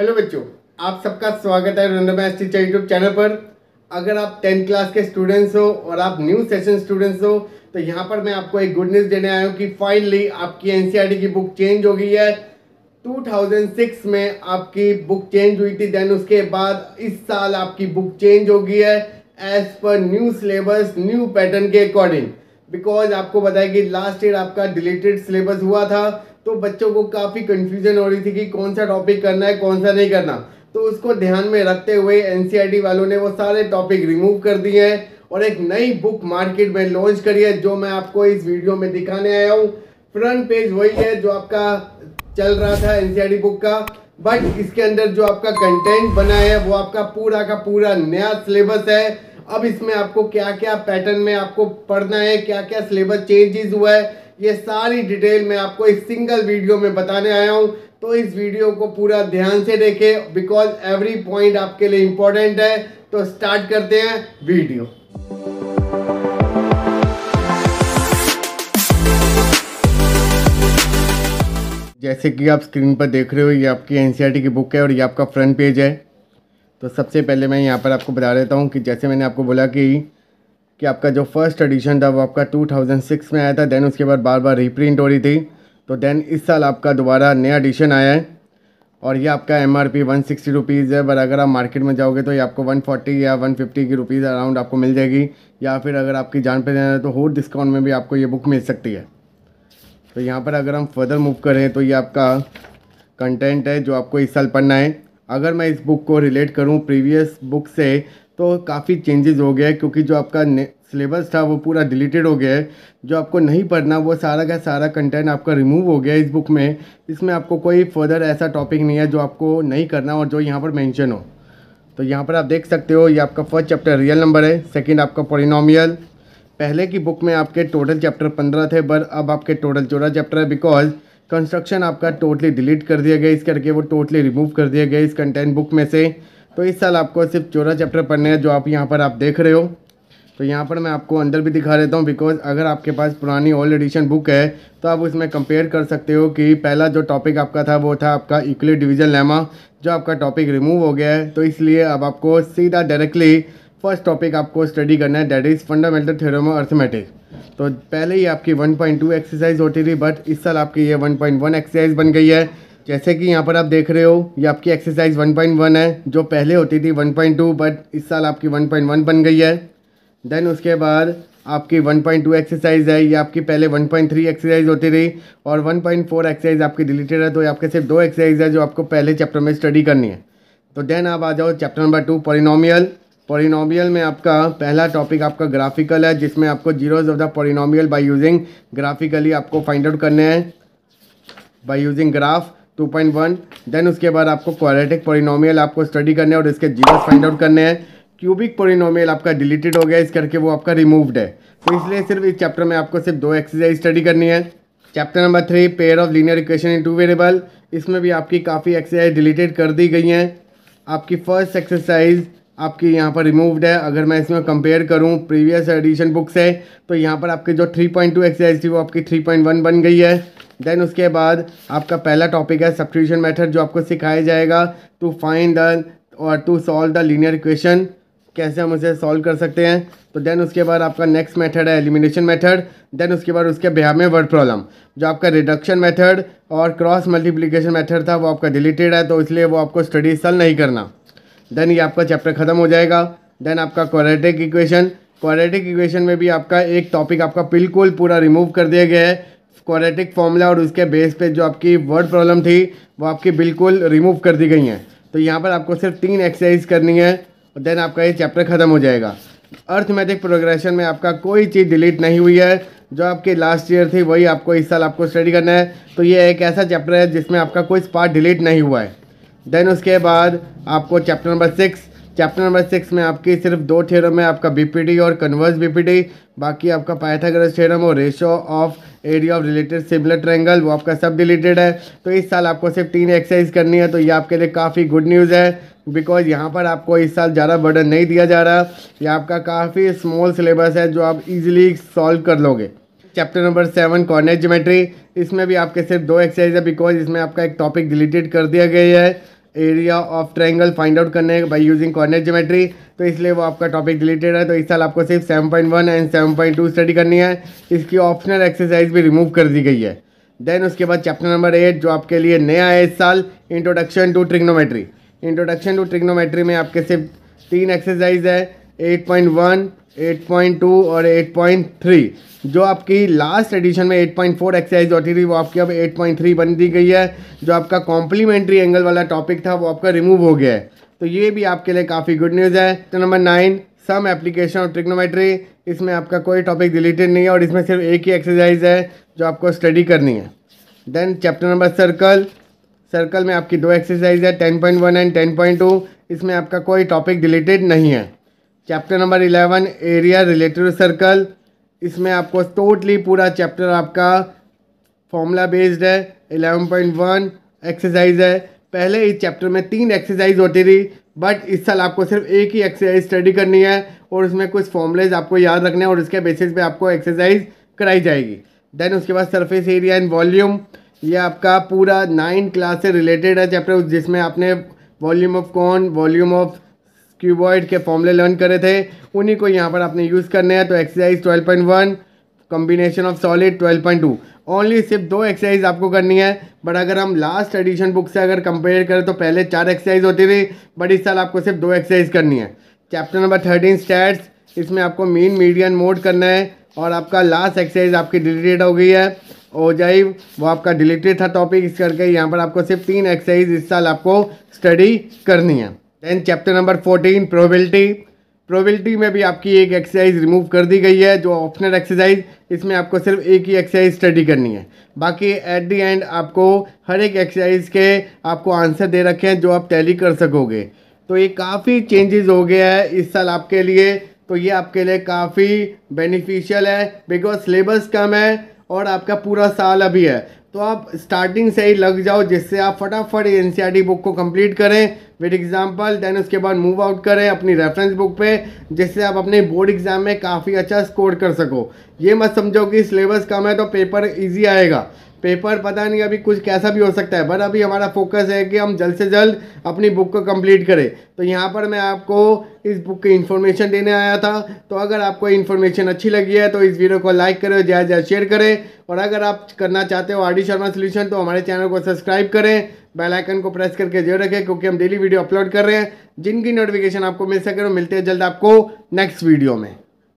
hello बच्चों आप सबका स्वागत है रंडोमाइज टीचर यूट्यूब चैनल पर अगर आप टेंथ क्लास के स्टूडेंट्स हो और आप न्यू सेशन स्टूडेंट्स हो तो यहाँ पर मैं आपको एक गुड न्यूज़ देने आया हूँ कि फाइनली आपकी एनसीईआरटी e की बुक चेंज हो गई है 2006 में आपकी बुक चेंज हुई थी देन उसके बाद इस साल आपकी बुक चेंज हो गई है एज पर न्यू सिलेबस न्यू पैटर्न के अकॉर्डिंग बिकॉज आपको बताया कि लास्ट ईयर आपका डिलीटेड सिलेबस हुआ था तो बच्चों को काफ़ी कंफ्यूजन हो रही थी कि कौन सा टॉपिक करना है कौन सा नहीं करना तो उसको ध्यान में रखते हुए एन e वालों ने वो सारे टॉपिक रिमूव कर दिए हैं और एक नई बुक मार्केट में लॉन्च करी है जो मैं आपको इस वीडियो में दिखाने आया हूँ फ्रंट पेज वही है जो आपका चल रहा था एन बुक e का बट इसके अंदर जो आपका कंटेंट बना है वो आपका पूरा का पूरा नया सिलेबस है अब इसमें आपको क्या क्या पैटर्न में आपको पढ़ना है क्या क्या सिलेबस चेंजेस हुआ है ये सारी डिटेल मैं आपको एक सिंगल वीडियो में बताने आया हूँ तो इस वीडियो को पूरा ध्यान से देखें बिकॉज एवरी पॉइंट आपके लिए इम्पोर्टेंट है तो स्टार्ट करते हैं वीडियो जैसे कि आप स्क्रीन पर देख रहे हो ये आपकी एन e की बुक है और ये आपका फ्रंट पेज है तो सबसे पहले मैं यहाँ पर आपको बता देता हूँ कि जैसे मैंने आपको बोला कि कि आपका जो फर्स्ट एडिशन था वो आपका 2006 में आया था देन उसके बाद बार बार रीप्रिंट हो रही थी तो देन इस साल आपका दोबारा नया एडिशन आया है और ये आपका M R P one sixty rupees है पर अगर आप मार्केट में जाओगे तो ये आपको वन फोर्टी या वन फिफ्टी की रुपीज़ अराउंड आपको मिल जाएगी या फिर अगर आपकी जान पर जाना है तो होर डिस्काउंट में भी आपको ये बुक मिल सकती है तो यहाँ पर अगर हम फर्दर मूव करें तो ये आपका कंटेंट है जो आपको इस साल पढ़ना है अगर मैं इस बुक को रिलेट करूँ प्रीवियस बुक से तो काफ़ी चेंजेस हो गया है क्योंकि जो आपका सिलेबस था वो पूरा डिलीटेड हो गया है जो आपको नहीं पढ़ना वो सारा का सारा कंटेंट आपका रिमूव हो गया है इस बुक में इसमें आपको कोई फर्दर ऐसा टॉपिक नहीं है जो आपको नहीं करना और जो यहाँ पर मेंशन हो तो यहाँ पर आप देख सकते हो ये आपका फर्स्ट चैप्टर रियल नंबर है सेकेंड आपका पॉलिनॉमियल पहले की बुक में आपके टोटल चैप्टर पंद्रह थे बट अब आपके टोटल चौदह चैप्टर है बिकॉज कंस्ट्रक्शन आपका टोटली डिलीट कर दिया गया इस करके वो टोटली रिमूव कर दिया गया इस कंटेंट बुक में से तो इस साल आपको सिर्फ चौदह चैप्टर पढ़ने हैं जो आप यहाँ पर आप देख रहे हो तो यहाँ पर मैं आपको अंदर भी दिखा देता हूँ बिकॉज अगर आपके पास पुरानी ओल्ड एडिशन बुक है तो आप उसमें कंपेयर कर सकते हो कि पहला जो टॉपिक आपका था वो था आपका इक्वली डिवीजन लेमा जो आपका टॉपिक रिमूव हो गया है तो इसलिए अब आपको सीधा डायरेक्टली फर्स्ट टॉपिक आपको स्टडी करना है that is fundamental theorem arithmetic तो पहले ही आपकी वन एक्सरसाइज होती थी बट इस साल आपकी ये वन एक्सरसाइज बन गई है जैसे कि यहाँ पर आप देख रहे हो ये आपकी एक्सरसाइज 1.1 है जो पहले होती थी 1.2 बट इस साल आपकी 1.1 बन गई है देन उसके बाद आपकी 1.2 एक्सरसाइज है ये आपकी पहले 1.3 एक्सरसाइज होती रही और 1.4 एक्सरसाइज आपकी डिलीटेड है तो ये आपके सिर्फ दो एक्सरसाइज है जो आपको पहले चैप्टर में स्टडी करनी है तो देन आप आ जाओ chapter number two polynomial polynomial में आपका पहला टॉपिक आपका ग्राफिकल है जिसमें आपको zeros of the polynomial by using graphically आपको फाइंड आउट करने हैं by using graph two point one then उसके बाद आपको क्वालिटिक पोलिनोमियल आपको स्टडी करने हैं और इसके जीवस फाइंड आउट करने हैं क्यूबिक पोलिनोमियल आपका डिलीटेड हो गया इस करके वो आपका रिमूव्ड है तो इसलिए सिर्फ इस चैप्टर में आपको सिर्फ दो एक्सरसाइज स्टडी करनी है chapter number three pair of linear equation in two variable इसमें भी आपकी काफ़ी एक्सरसाइज डिलीटेड कर दी गई हैं आपकी फर्स्ट एक्सरसाइज आपकी यहाँ पर रिमूव्ड है अगर मैं इसमें कंपेयर करूँ प्रीवियस एडिशन बुक से तो यहाँ पर आपकी जो 3.2 एक्सरसाइज थी वो आपकी 3.1 बन गई है देन उसके बाद आपका पहला टॉपिक है सब्सटीट्यूशन मेथड जो आपको सिखाया जाएगा टू फाइंड द और to solve the linear equation कैसे हम उसे सॉल्व कर सकते हैं तो देन उसके बाद आपका नेक्स्ट मेथड है एलिमिनेशन मेथड देन उसके बाद उसके बिहार में वर्ड प्रॉब्लम जो आपका रिडक्शन मेथड और क्रॉस मल्टीप्लिकेशन मेथड था वो आपका डिलीटेड है तो इसलिए वो आपको स्टडी सल नहीं करना देन ये आपका चैप्टर ख़त्म हो जाएगा देन आपका क्वारेटिक इक्वेशन क्वारेटिक इक्वेशन में भी आपका एक टॉपिक आपका बिल्कुल पूरा रिमूव कर दिया गया है क्वाड्रेटिक फॉर्मूला और उसके बेस पे जो आपकी वर्ड प्रॉब्लम थी वो आपकी बिल्कुल रिमूव कर दी गई हैं तो यहाँ पर आपको सिर्फ तीन एक्सरसाइज करनी है और देन आपका ये चैप्टर ख़त्म हो जाएगा अर्थमेटिक प्रोग्रेशन में आपका कोई चीज़ डिलीट नहीं हुई है जो आपकी लास्ट ईयर थी वही आपको इस साल आपको स्टडी करना है तो ये एक ऐसा चैप्टर है जिसमें आपका कोई पार्ट डिलीट नहीं हुआ है देन उसके बाद आपको chapter number six chapter number six में आपकी सिर्फ दो थ्योरम है आपका बीपीडी और कन्वर्स बीपीडी बाकी आपका पाइथागोरस थ्योरम और ratio of area of related similar triangle वो आपका सब डिलीटेड है तो इस साल आपको सिर्फ तीन एक्सरसाइज करनी है तो ये आपके लिए काफ़ी गुड न्यूज़ है बिकॉज यहाँ पर आपको इस साल ज़्यादा बर्डन नहीं दिया जा रहा ये आपका काफ़ी स्मॉल सिलेबस है जो आप इजीली सॉल्व कर लोगे चैप्टर नंबर सेवन कॉनेज जोमेट्री इसमें भी आपके सिर्फ दो एक्सरसाइज है बिकॉज इसमें आपका एक टॉपिक डिलीटेड कर दिया गया है area of triangle find out करने बाई यूजिंग कॉर्नर जोमेट्री तो इसलिए वो आपका टॉपिक डिलीटेड है तो इस साल आपको सिर्फ 7.1 एंड 7.2 स्टडी करनी है इसकी ऑप्शनल एक्सरसाइज भी रिमूव कर दी गई है देन उसके बाद चैप्टर नंबर एट जो आपके लिए नया है इस साल introduction to trigonometry introduction to trigonometry में आपके सिर्फ तीन एक्सरसाइज है एट पॉइंट वन 8.2 और 8.3 जो आपकी लास्ट एडिशन में 8.4 एक्सरसाइज होती थी वो आपकी अब 8.3 बन दी गई है जो आपका कॉम्प्लीमेंट्री एंगल वाला टॉपिक था वो आपका रिमूव हो गया है तो ये भी आपके लिए काफ़ी गुड न्यूज़ है तो नंबर नाइन सम एप्लीकेशन और ट्रिग्नोमेट्री इसमें आपका कोई टॉपिक रिलेटेड नहीं है और इसमें सिर्फ एक ही एक्सरसाइज है जो आपको स्टडी करनी है then chapter number circle circle में आपकी दो एक्सरसाइज है 10.1 एंड 10.2 इसमें आपका कोई टॉपिक रिलेटेड नहीं है chapter number eleven area related circle इसमें आपको टोटली पूरा चैप्टर आपका फॉर्मूला बेस्ड है एलेवन पॉइंट वन एक्सरसाइज है पहले इस चैप्टर में तीन एक्सरसाइज होती थी बट इस साल आपको सिर्फ एक ही एक्सरसाइज स्टडी करनी है और उसमें कुछ फॉर्मूलेज आपको याद रखने हैं और उसके बेसिस पे आपको एक्सरसाइज कराई जाएगी देन उसके बाद सरफेस एरिया एंड वॉल्यूम ये आपका पूरा नाइन क्लास से रिलेटेड है चैप्टर जिसमें आपने volume of cone volume of cuboid के फॉर्मूले लर्न करे थे उन्हीं को यहाँ पर आपने यूज़ करने हैं तो exercise twelve point one combination of solid twelve point two only सिर्फ दो एक्सरसाइज आपको करनी है बट अगर हम लास्ट एडिशन बुक से अगर कंपेयर करें तो पहले चार एक्सरसाइज होती थी बट इस साल आपको सिर्फ दो एक्सरसाइज करनी है चैप्टर नंबर थर्टीन स्टैट्स इसमें आपको मीन मीडियन मोड करना है और आपका लास्ट एक्सरसाइज आपकी डिलीटेड हो गई है ओ जाइव वो आपका डिलीटेड था टॉपिक इस करके यहाँ पर आपको सिर्फ तीन एक्सरसाइज इस साल आपको स्टडी करनी है then chapter number fourteen probability probability में भी आपकी एक एक्सरसाइज रिमूव कर दी गई है जो ऑप्शनल एक्सरसाइज इसमें आपको सिर्फ एक ही एक्सरसाइज स्टडी करनी है बाकी एट दी एंड आपको हर एक एक्सरसाइज के आपको आंसर दे रखे हैं जो आप टैली कर सकोगे तो ये काफ़ी चेंजेस हो गया है इस साल आपके लिए तो ये आपके लिए काफ़ी बेनिफिशियल है बिकॉज सिलेबस कम है और आपका पूरा साल अभी है तो आप स्टार्टिंग से ही लग जाओ जिससे आप फटाफट एन सी बुक को कंप्लीट करें विद एग्जाम्पल देन उसके बाद मूव आउट करें अपनी रेफरेंस बुक पे जिससे आप अपने बोर्ड एग्जाम में काफ़ी अच्छा स्कोर कर सको ये मत समझो कि सिलेबस कम है तो पेपर ईजी आएगा पेपर पता नहीं अभी कुछ कैसा भी हो सकता है बट अभी हमारा फोकस है कि हम जल्द से जल्द अपनी बुक को कम्प्लीट करें तो यहाँ पर मैं आपको इस बुक की इन्फॉर्मेशन देने आया था तो अगर आपको इन्फॉर्मेशन अच्छी लगी है तो इस वीडियो को लाइक करें ज़्यादा ज़्यादा शेयर करें और अगर आप करना चाहते हो आर शर्मा सोल्यूशन तो हमारे चैनल को सब्सक्राइब करें बेल आइकन को प्रेस करके जरूर रखें क्योंकि हम डेली वीडियो अपलोड कर रहे हैं जिनकी नोटिफिकेशन आपको मिल सके मिलते हैं जल्द आपको नेक्स्ट वीडियो में